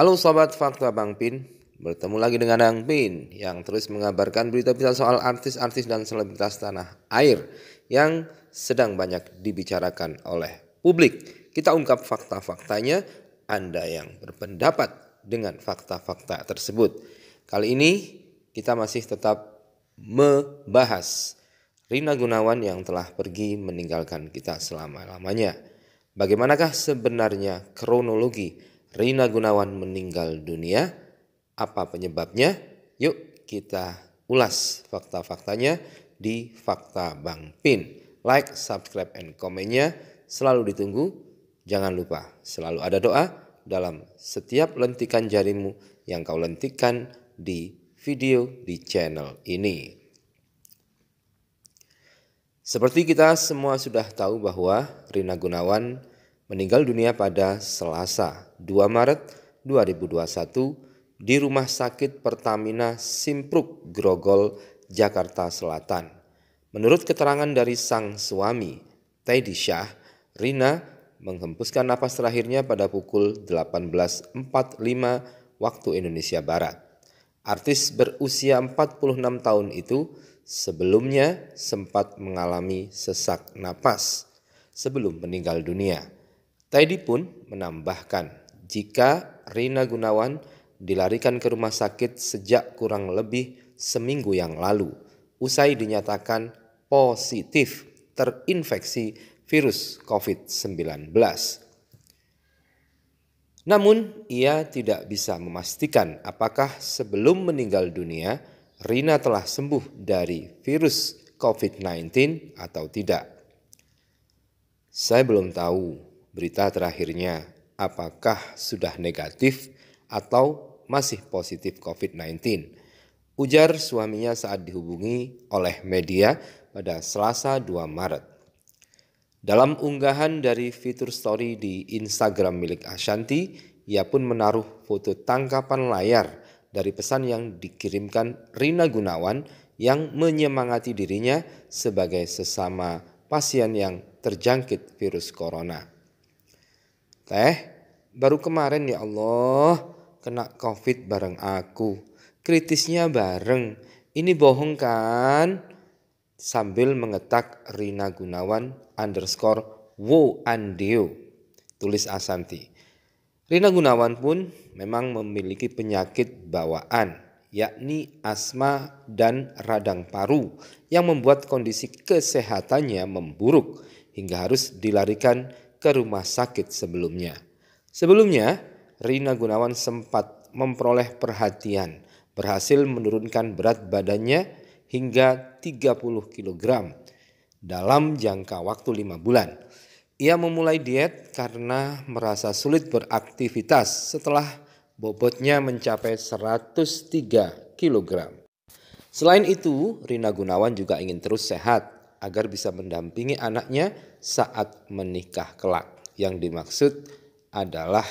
Halo sobat Fakta Bang Pin, bertemu lagi dengan Bang Pin yang terus mengabarkan berita-berita soal artis-artis dan selebritas tanah air yang sedang banyak dibicarakan oleh publik. Kita ungkap fakta-faktanya, Anda yang berpendapat dengan fakta-fakta tersebut. Kali ini kita masih tetap membahas Rina Gunawan yang telah pergi meninggalkan kita selama-lamanya. Bagaimanakah sebenarnya kronologi Rina Gunawan meninggal dunia. Apa penyebabnya? Yuk kita ulas fakta-faktanya di Fakta Bang Pin. Like, subscribe, and komennya selalu ditunggu. Jangan lupa selalu ada doa dalam setiap lentikan jarimu yang kau lentikan di video di channel ini. Seperti kita semua sudah tahu bahwa Rina Gunawan meninggal dunia pada Selasa 2 Maret 2021 di Rumah Sakit Pertamina Simpruk Grogol, Jakarta Selatan. Menurut keterangan dari sang suami, Teddy Syah, Rina menghempuskan napas terakhirnya pada pukul 18.45 waktu Indonesia Barat. Artis berusia 46 tahun itu sebelumnya sempat mengalami sesak napas sebelum meninggal dunia. Taidi pun menambahkan, jika Rina Gunawan dilarikan ke rumah sakit sejak kurang lebih seminggu yang lalu, usai dinyatakan positif terinfeksi virus COVID-19. Namun, ia tidak bisa memastikan apakah sebelum meninggal dunia Rina telah sembuh dari virus COVID-19 atau tidak. Saya belum tahu, berita terakhirnya apakah sudah negatif atau masih positif COVID-19. Ujar suaminya saat dihubungi oleh media pada Selasa 2 Maret. Dalam unggahan dari fitur story di Instagram milik Ashanti, ia pun menaruh foto tangkapan layar dari pesan yang dikirimkan Rina Gunawan yang menyemangati dirinya sebagai sesama pasien yang terjangkit virus corona. Teh, baru kemarin ya Allah kena covid bareng aku. Kritisnya bareng. Ini bohong kan? Sambil mengetak Rina Gunawan underscore wo andio Tulis Asanti. Rina Gunawan pun memang memiliki penyakit bawaan yakni asma dan radang paru yang membuat kondisi kesehatannya memburuk hingga harus dilarikan ke rumah sakit sebelumnya. Sebelumnya, Rina Gunawan sempat memperoleh perhatian, berhasil menurunkan berat badannya hingga 30 kg dalam jangka waktu 5 bulan. Ia memulai diet karena merasa sulit beraktivitas setelah bobotnya mencapai 103 kg. Selain itu, Rina Gunawan juga ingin terus sehat agar bisa mendampingi anaknya saat menikah kelak. Yang dimaksud adalah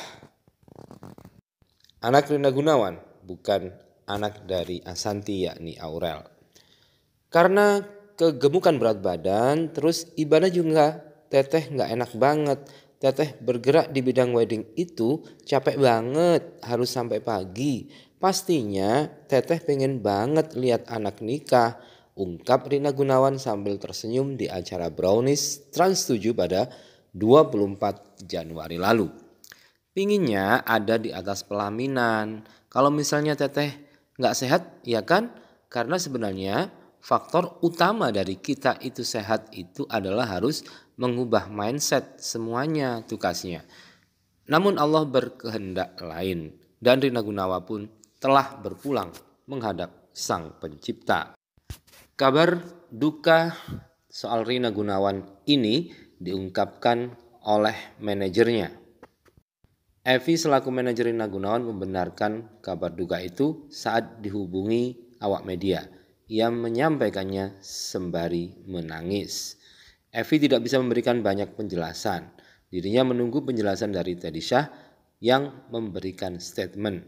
anak Rina Gunawan, bukan anak dari Asanti yakni Aurel. Karena kegemukan berat badan, terus Ibana juga teteh nggak enak banget. Teteh bergerak di bidang wedding itu capek banget, harus sampai pagi. Pastinya teteh pengen banget lihat anak nikah ungkap Rina Gunawan sambil tersenyum di acara Brownies Trans 7 pada 24 Januari lalu. Pinginnya ada di atas pelaminan. Kalau misalnya teteh nggak sehat, ya kan? Karena sebenarnya faktor utama dari kita itu sehat itu adalah harus mengubah mindset semuanya tugasnya. Namun Allah berkehendak lain dan Rina Gunawa pun telah berpulang menghadap Sang Pencipta. Kabar duka soal Rina Gunawan ini diungkapkan oleh manajernya. Evi selaku manajer Rina Gunawan membenarkan kabar duka itu saat dihubungi awak media. Ia menyampaikannya sembari menangis. Evi tidak bisa memberikan banyak penjelasan. Dirinya menunggu penjelasan dari Teddy Shah yang memberikan statement.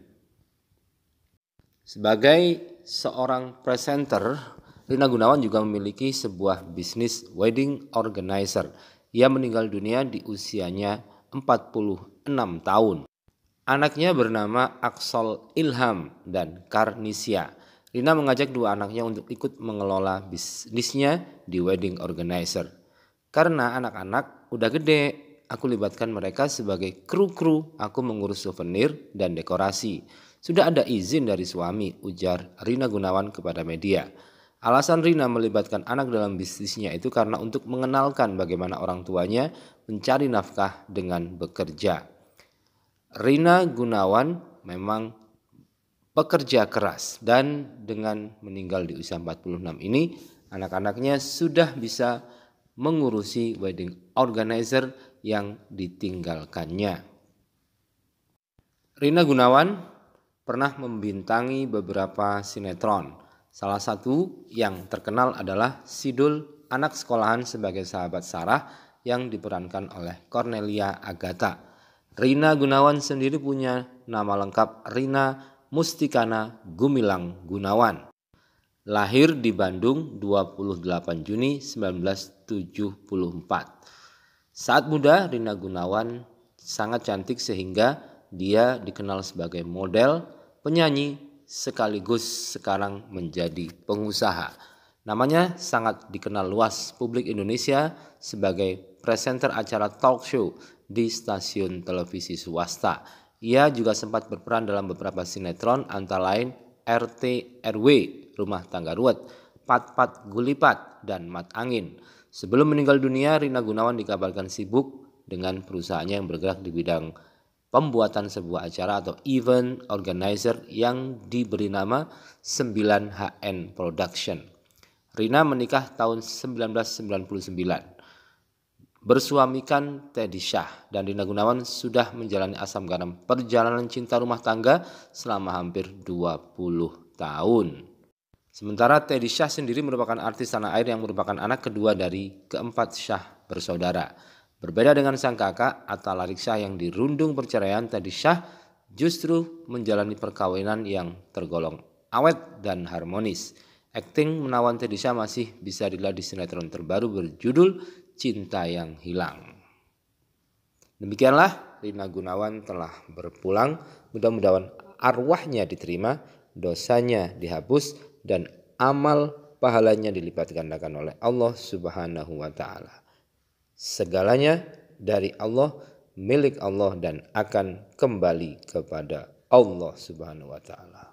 Sebagai seorang presenter, Rina Gunawan juga memiliki sebuah bisnis wedding organizer. Ia meninggal dunia di usianya 46 tahun. Anaknya bernama Aksol Ilham dan Karnisia. Rina mengajak dua anaknya untuk ikut mengelola bisnisnya di wedding organizer. Karena anak-anak udah gede, aku libatkan mereka sebagai kru-kru. Aku mengurus souvenir dan dekorasi. Sudah ada izin dari suami, ujar Rina Gunawan kepada media. Alasan Rina melibatkan anak dalam bisnisnya itu karena untuk mengenalkan bagaimana orang tuanya mencari nafkah dengan bekerja. Rina Gunawan memang pekerja keras dan dengan meninggal di usia 46 ini anak-anaknya sudah bisa mengurusi wedding organizer yang ditinggalkannya. Rina Gunawan pernah membintangi beberapa sinetron Salah satu yang terkenal adalah Sidul, anak sekolahan sebagai sahabat Sarah yang diperankan oleh Cornelia Agata. Rina Gunawan sendiri punya nama lengkap Rina Mustikana Gumilang Gunawan. Lahir di Bandung 28 Juni 1974. Saat muda Rina Gunawan sangat cantik sehingga dia dikenal sebagai model, penyanyi, sekaligus sekarang menjadi pengusaha. Namanya sangat dikenal luas publik Indonesia sebagai presenter acara talk show di stasiun televisi swasta. Ia juga sempat berperan dalam beberapa sinetron antara lain RT RW, Rumah Tangga Ruwet, Pat Pat Gulipat, dan Mat Angin. Sebelum meninggal dunia, Rina Gunawan dikabarkan sibuk dengan perusahaannya yang bergerak di bidang pembuatan sebuah acara atau event organizer yang diberi nama 9HN Production. Rina menikah tahun 1999. Bersuamikan Teddy Shah dan Rina Gunawan sudah menjalani asam garam perjalanan cinta rumah tangga selama hampir 20 tahun. Sementara Teddy Shah sendiri merupakan artis tanah air yang merupakan anak kedua dari keempat Shah bersaudara. Berbeda dengan sang kakak, atau Lariksa yang dirundung perceraian tadi Syah justru menjalani perkawinan yang tergolong awet dan harmonis. Akting menawan Syah masih bisa dilihat di sinetron terbaru berjudul Cinta Yang Hilang. Demikianlah Rina Gunawan telah berpulang. Mudah-mudahan arwahnya diterima, dosanya dihapus, dan amal pahalanya dilipatgandakan oleh Allah Subhanahu wa Ta'ala. Segalanya dari Allah, milik Allah dan akan kembali kepada Allah Subhanahu wa taala.